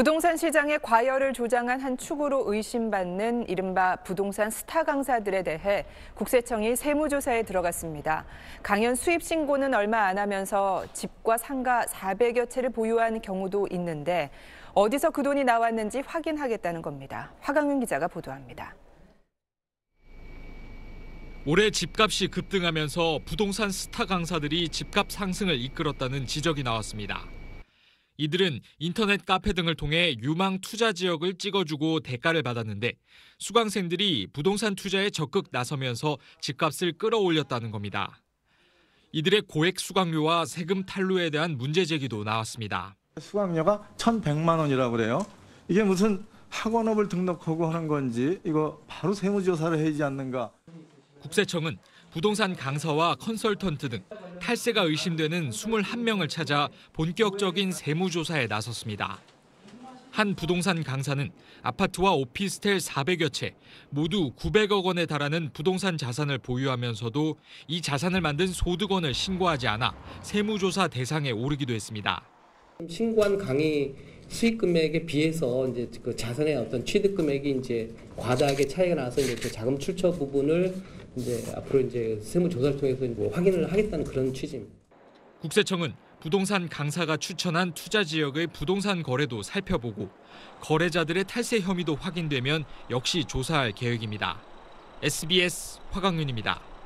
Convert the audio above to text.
부동산 시장의 과열을 조장한 한 축으로 의심받는 이른바 부동산 스타 강사들에 대해 국세청이 세무조사에 들어갔습니다. 강연 수입 신고는 얼마 안 하면서 집과 상가 400여 채를 보유한 경우도 있는데 어디서 그 돈이 나왔는지 확인하겠다는 겁니다. 화강윤 기자가 보도합니다. 올해 집값이 급등하면서 부동산 스타 강사들이 집값 상승을 이끌었다는 지적이 나왔습니다. 이들은 인터넷 카페 등을 통해 유망 투자 지역을 찍어주고 대가를 받았는데 수강생들이 부동산 투자에 적극 나서면서 집값을 끌어올렸다는 겁니다. 이들의 고액 수강료와 세금 탈루에 대한 문제 제기도 나왔습니다. 수강료가 1,100만 원이라고 그래요. 이게 무슨 학원업을 등록하고 하는 건지 이거 바로 세무조사를 해야지 않는가. 국세청은 부동산 강사와 컨설턴트 등 탈세가 의심되는 21명을 찾아 본격적인 세무조사에 나섰습니다. 한 부동산 강사는 아파트와 오피스텔 400여 채 모두 900억 원에 달하는 부동산 자산을 보유하면서도 이 자산을 만든 소득원을 신고하지 않아 세무조사 대상에 오르기도 했습니다. 신고한 강의 수익 금액에 비해서 이제 그 자산의 어떤 취득 금액이 이제 과다하게 차이가 나서 이제 그 자금 출처 부분을 이제 앞으로 이제 세무 조사를 통해서 뭐 확인을 하겠다는 그런 취지입니다. 국세청은 부동산 강사가 추천한 투자 지역의 부동산 거래도 살펴보고 거래자들의 탈세 혐의도 확인되면 역시 조사할 계획입니다. SBS 화강윤입니다.